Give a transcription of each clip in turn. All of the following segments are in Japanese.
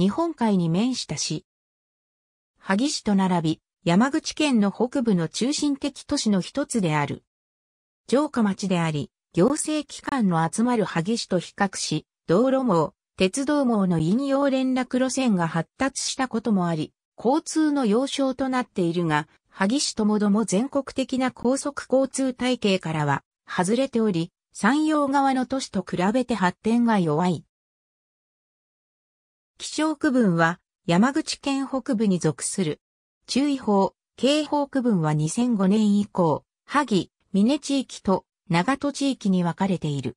日本海に面した市。萩市と並び、山口県の北部の中心的都市の一つである。城下町であり、行政機関の集まる萩市と比較し、道路網、鉄道網の引用連絡路線が発達したこともあり、交通の要衝となっているが、萩市ともども全国的な高速交通体系からは外れており、山陽側の都市と比べて発展が弱い。気象区分は山口県北部に属する。注意報、警報区分は2005年以降、萩、峰地域と長戸地域に分かれている。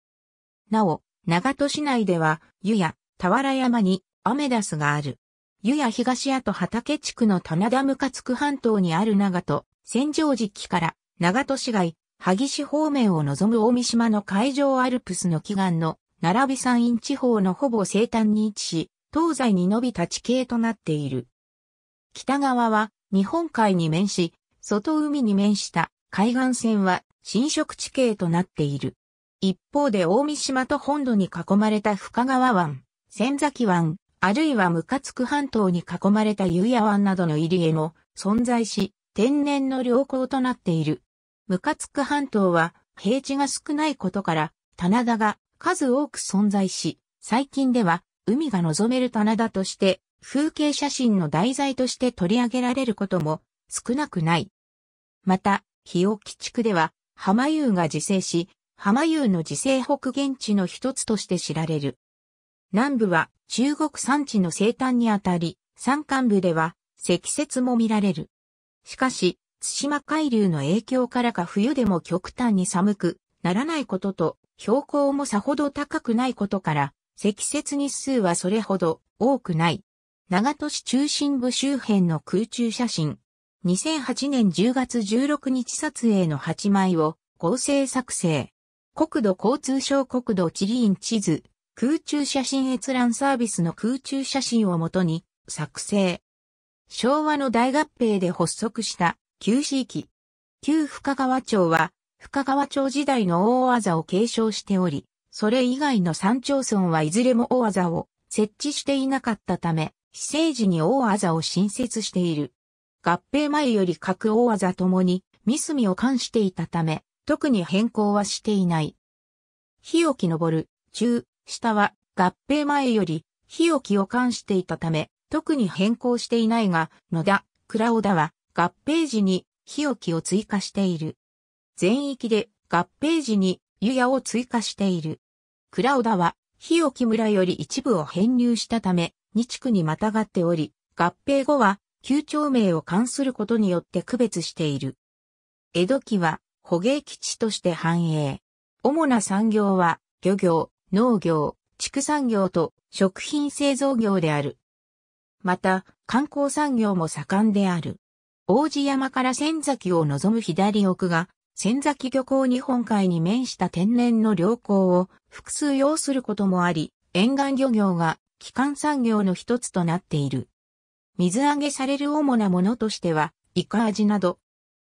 なお、長戸市内では、湯や俵山にアメダスがある。湯や東谷と畑地区の棚田向かつく半島にある長戸、場時期から長戸市街、萩市方面を望む大三島の海上アルプスの奇岩の並び山陰地方のほぼ西端に位置し、東西に伸びた地形となっている。北側は日本海に面し、外海に面した海岸線は侵食地形となっている。一方で大三島と本土に囲まれた深川湾、仙崎湾、あるいはムカツク半島に囲まれた湯屋湾などの入り江も存在し、天然の良好となっている。ムカツク半島は平地が少ないことから、棚田が数多く存在し、最近では海が望める棚田として、風景写真の題材として取り上げられることも少なくない。また、日置地区では、浜湯が自生し、浜湯の自生北限地の一つとして知られる。南部は中国山地の西端にあたり、山間部では積雪も見られる。しかし、津島海流の影響からか冬でも極端に寒くならないことと、標高もさほど高くないことから、積雪日数はそれほど多くない。長戸市中心部周辺の空中写真。2008年10月16日撮影の8枚を合成作成。国土交通省国土地理院地図、空中写真閲覧サービスの空中写真をもとに作成。昭和の大合併で発足した旧市域。旧深川町は深川町時代の大技を継承しており、それ以外の山町村はいずれも大技を設置していなかったため、非政時に大技を新設している。合併前より各大技ともに、ミスミを冠していたため、特に変更はしていない。日置昇、中、下は合併前より日置を冠していたため、特に変更していないが、野田、倉尾田は合併時に日置を追加している。全域で合併時に湯屋を追加している。倉尾田は、日置村より一部を編入したため、二地区にまたがっており、合併後は、旧町名を冠することによって区別している。江戸期は、捕鯨基地として繁栄。主な産業は、漁業、農業、畜産業と食品製造業である。また、観光産業も盛んである。王子山から仙崎を望む左奥が、仙崎漁港日本海に面した天然の良港を複数要することもあり、沿岸漁業が基幹産業の一つとなっている。水揚げされる主なものとしては、イカ味など。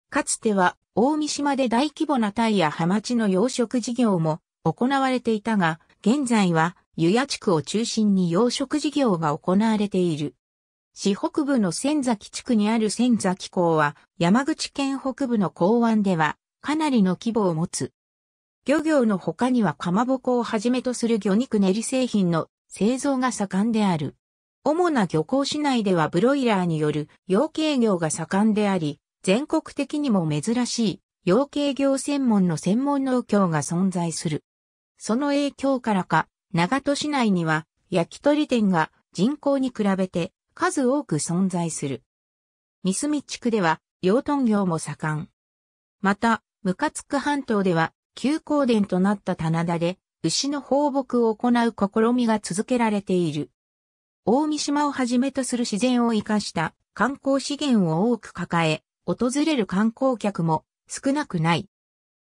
かつては、大三島で大規模なタイやハマチの養殖事業も行われていたが、現在は、湯屋地区を中心に養殖事業が行われている。市北部の仙崎地区にある仙崎港は、山口県北部の港湾では、かなりの規模を持つ。漁業の他にはかまぼこをはじめとする魚肉練り製品の製造が盛んである。主な漁港市内ではブロイラーによる養鶏業が盛んであり、全国的にも珍しい養鶏業専門の専門農協が存在する。その影響からか、長門市内には焼き鳥店が人口に比べて数多く存在する。三隅地区では養豚業も盛ん。また、ムカツク半島では急行殿となった棚田で、牛の放牧を行う試みが続けられている。大三島をはじめとする自然を活かした観光資源を多く抱え、訪れる観光客も少なくない。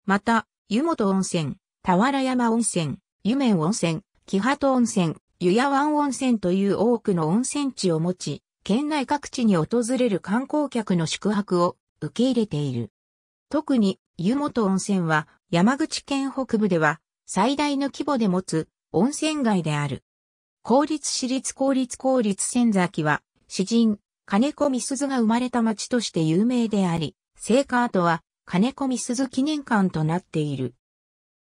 また、湯本温泉、田原山温泉、湯面温泉、木鳩温泉、湯屋湾温泉という多くの温泉地を持ち、県内各地に訪れる観光客の宿泊を受け入れている。特に湯本温泉は山口県北部では最大の規模で持つ温泉街である。公立私立公立公立仙崎は詩人、金子みすずが生まれた町として有名であり、聖火跡は金子みすず記念館となっている。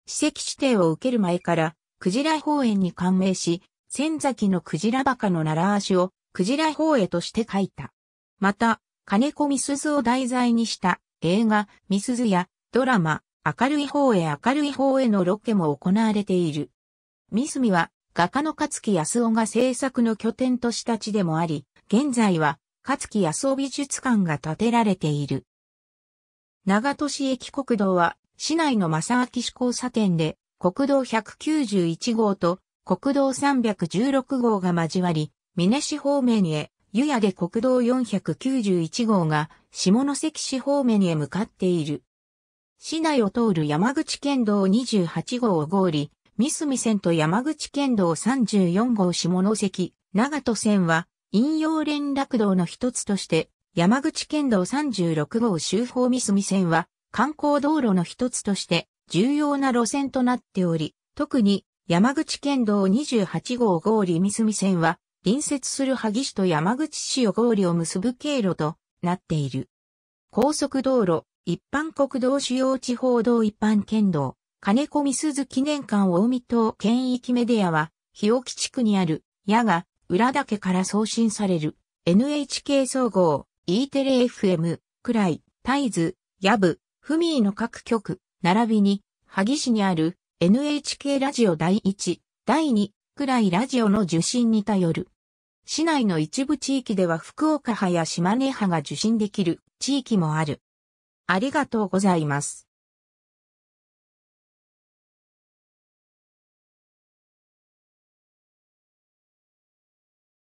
史跡指定を受ける前から、クジラ方園に感銘し、仙崎のクジラバカの習わしをクジラ方へとして書いた。また、金子みすずを題材にした映画、みすずやドラマ、明るい方へ明るい方へのロケも行われている。三隅は画家の勝木康夫が制作の拠点とした地でもあり、現在は勝木康夫美術館が建てられている。長門市駅国道は市内の正明市交差点で国道191号と国道316号が交わり、祢市方面へ、湯屋で国道491号が下関市方面へ向かっている。市内を通る山口県道28号を合理、三隅線と山口県道34号下関、長門線は、引用連絡道の一つとして、山口県道36号周報三隅線は、観光道路の一つとして、重要な路線となっており、特に、山口県道28号合理三隅線は、隣接する萩市と山口市を合理を結ぶ経路となっている。高速道路、一般国道主要地方道一般県道、金子みすず記念館大見島県域メディアは、日置地区にある、矢が、裏岳から送信される、NHK 総合、E テレ FM、くらい、イズ、矢部、ふみーの各局、並びに、萩市にある、NHK ラジオ第1、第2、くらいラジオの受信に頼る。市内の一部地域では福岡派や島根派が受信できる地域もある。ありがとうございます。